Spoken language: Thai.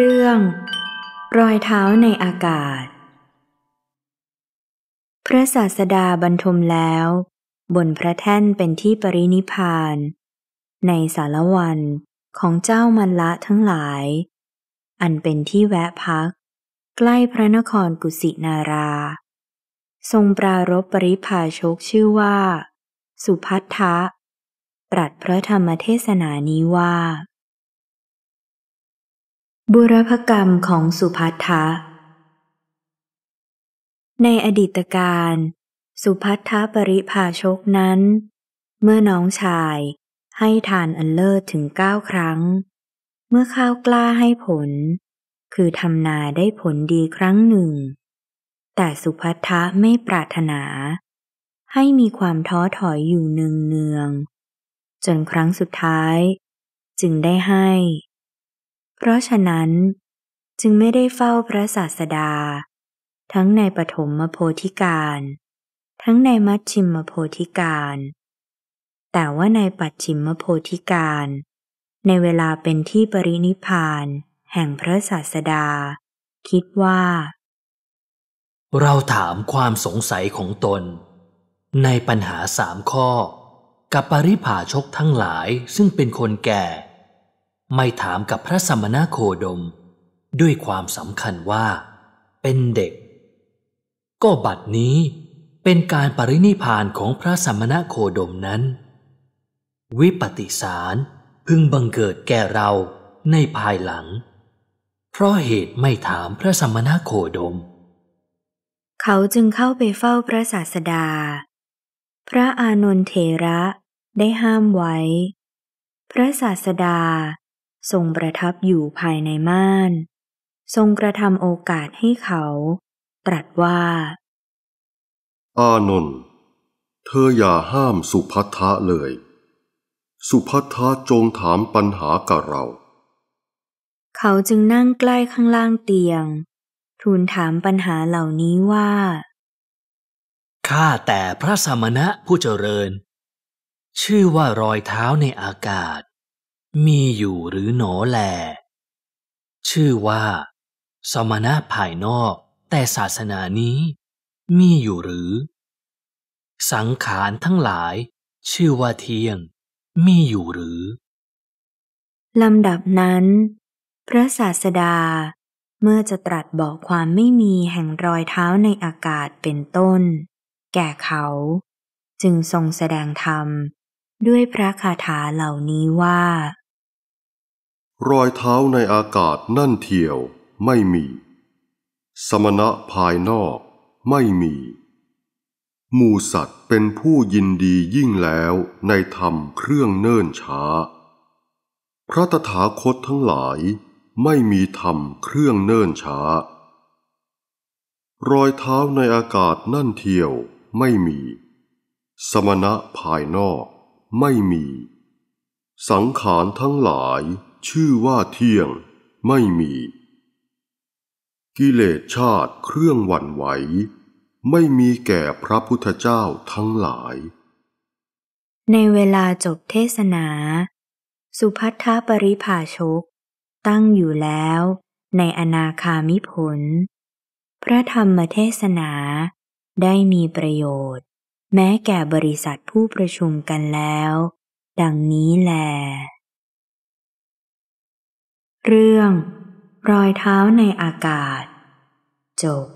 เรื่อง รอยเท้าในอากาศ พระศาสดาบรรทมแล้ว บนพระแท่นเป็นที่ปรินิพาน ในสารวัน ของเจ้ามันละทั้งหลาย อันเป็นที่แวะพัก ใกล้พระนครกุสินารา ทรงปรารบปริภาชกชื่อว่า สุพัทธะตรัสพระธรรมเทศนานี้ว่าบุรพกรรมของสุพัทธะในอดีตการ สุพัทธปริภาชกนั้น เมื่อน้องชายให้ทานอันเลิศถึงเก้าครั้ง เมื่อข้าวกล้าให้ผล คือทำนาได้ผลดีครั้งหนึ่ง แต่สุพัทธะไม่ปรารถนา ให้มีความท้อถอยอยู่เนืองเนือง จนครั้งสุดท้าย จึงได้ให้เพราะฉะนั้นจึงไม่ได้เฝ้าพระศาสดา ทั้งในปฐมมโพธิการ ทั้งในมัชชิมมโพธิการแต่ว่าในปัจฉิมโพธิการ ในเวลาเป็นที่ปรินิพานแห่งพระศาสดาคิดว่า เราถามความสงสัยของตน ในปัญหาสามข้อ กับปริภาชกทั้งหลายซึ่งเป็นคนแก่ไม่ถามกับพระสมณโคดม ด้วยความสำคัญว่าเป็นเด็ก ก็บัดนี้เป็นการปรินิพานของพระสมณโคดมนั้น วิปติสารพึงบังเกิดแก่เราในภายหลัง เพราะเหตุไม่ถามพระสมณโคดม เขาจึงเข้าไปเฝ้าพระศาสดา พระอานนทเถระได้ห้ามไว้ พระศาสดาทรงประทับอยู่ภายในม่าน ทรงกระทำโอกาสให้เขาตรัสว่า อานนท์เธออย่าห้ามสุพัทธะเลย สุพัทธะจงถามปัญหากับเรา เขาจึงนั่งใกล้ข้างล่างเตียง ทูลถามปัญหาเหล่านี้ว่า ข้าแต่พระสมณะผู้เจริญ ชื่อว่ารอยเท้าในอากาศมีอยู่หรือหนอแล ชื่อว่า สมณะภายนอกแต่ศาสนานี้มีอยู่หรือ สังขารทั้งหลาย ชื่อว่าเทียงมีอยู่หรือ ลำดับนั้น พระศาสดาเมื่อจะตรัสบอกความไม่มีแห่งรอยเท้าในอากาศเป็นต้น แก่เขาจึงทรงแสดงธรรมด้วยพระคาถาเหล่านี้ว่ารอยเท้าในอากาศนั่นเที่ยวไม่มี สมณะภายนอกไม่มี หมูสัตว์เป็นผู้ยินดียิ่งแล้วในธรรมเครื่องเนิ่นช้า พระตถาคตทั้งหลาย ไม่มีธรรมเครื่องเนิ่นช้า รอยเท้าในอากาศนั่นเที่ยวไม่มี สมณะภายนอกไม่มี สังขารทั้งหลายชื่อว่าเที่ยงไม่มี กิเลสชาติเครื่องหวั่นไหว ไม่มีแก่พระพุทธเจ้าทั้งหลาย ในเวลาจบเทศนา สุพัทธปริภาชกตั้งอยู่แล้ว ในอนาคามิผล พระธรรมเทศนาได้มีประโยชน์ แม้แก่บริษัทผู้ประชุมกันแล้ว ดังนี้แลเรื่อง รอยเท้าในอากาศจบ